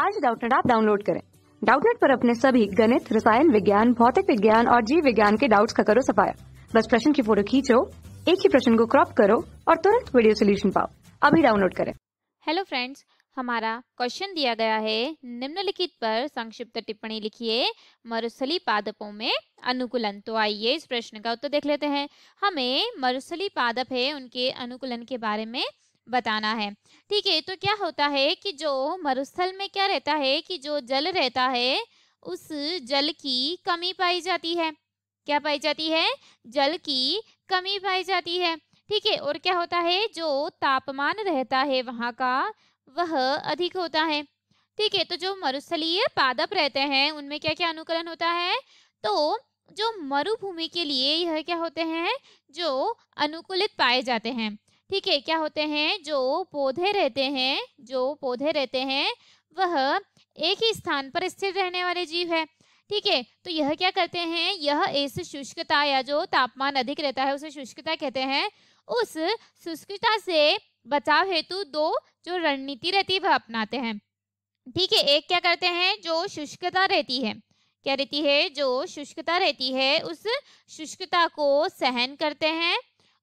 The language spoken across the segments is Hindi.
आज डाउटनेट आप डाउनलोड करें डाउटनेट पर अपने सभी गणित रसायन विज्ञान भौतिक विज्ञान और जीव विज्ञान के डाउट्स का करो सफाया बस प्रश्न की फोटो खींचो एक ही प्रश्न को क्रॉप करो और तुरंत वीडियो सोल्यूशन पाओ अभी डाउनलोड करें हेलो फ्रेंड्स हमारा क्वेश्चन दिया गया है निम्नलिखित पर संक्षिप्त टिप्पणी लिखिए मरुस्थली पादपों में अनुकूलन तो आइए इस प्रश्न का उत्तर देख लेते हैं हमें मरुस्थली पादप है उनके अनुकूलन के बारे में बताना है ठीक है तो क्या होता है कि जो मरुस्थल में क्या रहता है कि जो जल रहता है उस जल की कमी पाई जाती है क्या पाई जाती है जल की कमी पाई जाती है ठीक है और क्या होता है जो तापमान रहता है वहाँ का वह अधिक होता है ठीक है तो जो मरुस्थलीय पादप रहते हैं उनमें क्या क्या अनुकरण होता है तो जो मरुभूमि के लिए यह क्या होते हैं जो अनुकूलित पाए जाते हैं ठीक है क्या होते हैं जो पौधे रहते हैं जो पौधे रहते हैं वह एक ही स्थान पर स्थिर रहने वाले जीव है ठीक है तो यह क्या करते हैं यह इस शुष्कता या जो तापमान अधिक रहता है उसे शुष्कता कहते हैं उस शुष्कता से बचाव हेतु दो जो रणनीति रहती है वह अपनाते हैं ठीक है एक क्या करते हैं जो शुष्कता रहती है क्या रहती है जो शुष्कता रहती है उस शुष्कता को सहन करते हैं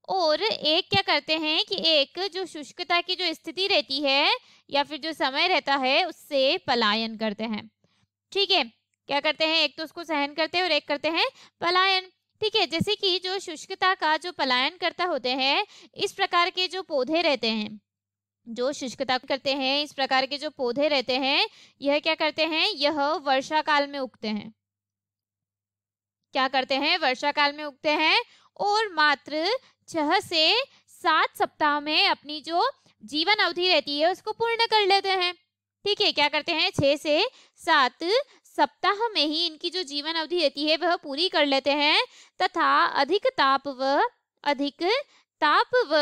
और एक क्या करते हैं कि एक जो शुष्कता की जो स्थिति रहती है या फिर जो समय रहता है उससे पलायन करते हैं ठीक है क्या करते हैं एक तो उसको सहन करते हैं और एक करते हैं पलायन ठीक है जैसे कि जो शुष्कता का जो पलायन करता होते हैं इस प्रकार के जो पौधे रहते हैं जो शुष्कता करते हैं इस प्रकार के जो पौधे रहते हैं यह क्या करते हैं यह वर्षा काल में उगते हैं क्या करते हैं वर्षा काल में उगते हैं और मात्र छह से सात सप्ताह में अपनी जो जीवन अवधि रहती है उसको पूर्ण कर लेते हैं ठीक है क्या करते हैं छह से सात सप्ताह में ही इनकी जो जीवन अवधि रहती है वह पूरी कर लेते हैं तथा अधिक ताप व अधिक ताप व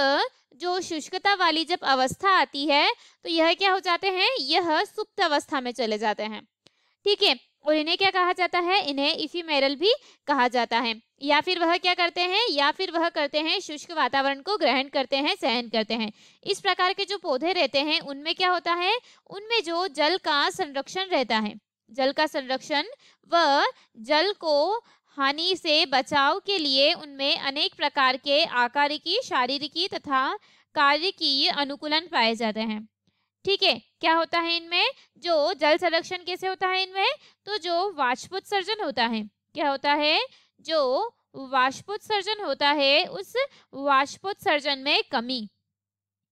जो शुष्कता वाली जब अवस्था आती है तो यह क्या हो जाते हैं यह सुप्त अवस्था में चले जाते हैं ठीक है और इन्हें क्या कहा जाता है इन्हें इफीमेरल भी कहा जाता है या फिर वह क्या करते हैं या फिर वह करते हैं शुष्क वातावरण को ग्रहण करते हैं सहन करते हैं इस प्रकार के जो पौधे रहते हैं उनमें क्या होता है उनमें जो जल का संरक्षण रहता है जल का संरक्षण व जल को हानि से बचाव के लिए उनमें अनेक प्रकार के आकारिकी शारीरिकी तथा कार्य की अनुकूलन पाए जाते हैं ठीक है क्या होता है इनमें जो जल संरक्षण कैसे होता है इनमें तो जो वाष्पोत्सर्जन होता है क्या होता है जो वाष्पोत्सर्जन होता है उस वाष्पोत्सर्जन में कमी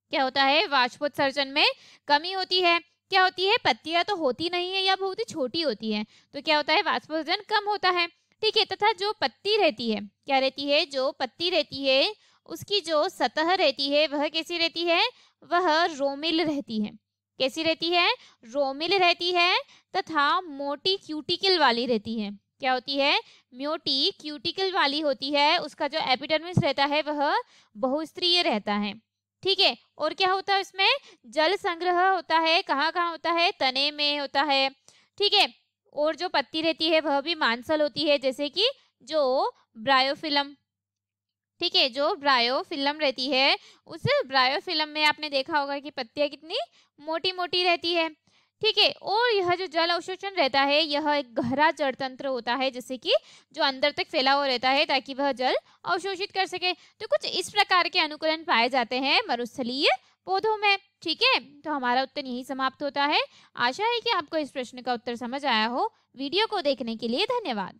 क्या होता है वाष्पोत्सर्जन में कमी होती है क्या होती है पत्तियां तो होती नहीं है या बहुत ही छोटी होती है तो क्या होता है वाष्पोत्सर्जन कम होता है ठीक है तथा जो पत्ती रहती है क्या रहती है जो पत्ती रहती है उसकी जो सतह रहती है वह कैसी रहती है वह रोमिल रहती है कैसी रहती है रोमिल रहती है तथा मोटी क्यूटिकल वाली रहती है क्या होती है म्योटी क्यूटिकल वाली होती है उसका जो एपिडर्मिस रहता है वह बहुस्त्रीय रहता है ठीक है और क्या होता है इसमें जल संग्रह होता है कहाँ कहाँ होता है तने में होता है ठीक है और जो पत्ती रहती है वह भी मांसल होती है जैसे कि जो ब्रायोफिलम ठीक है जो ब्रायोफिल्म रहती है उस ब्रायोफिल्म में आपने देखा होगा कि पत्तियाँ कितनी मोटी मोटी रहती है ठीक है और यह जो जल अवशोषण रहता है यह एक गहरा जड़ तंत्र होता है जैसे कि जो अंदर तक फैला हुआ रहता है ताकि वह जल अवशोषित कर सके तो कुछ इस प्रकार के अनुकूलन पाए जाते हैं मरुस्थलीय पौधों में ठीक है तो हमारा उत्तर यही समाप्त होता है आशा है कि आपको इस प्रश्न का उत्तर समझ आया हो वीडियो को देखने के लिए धन्यवाद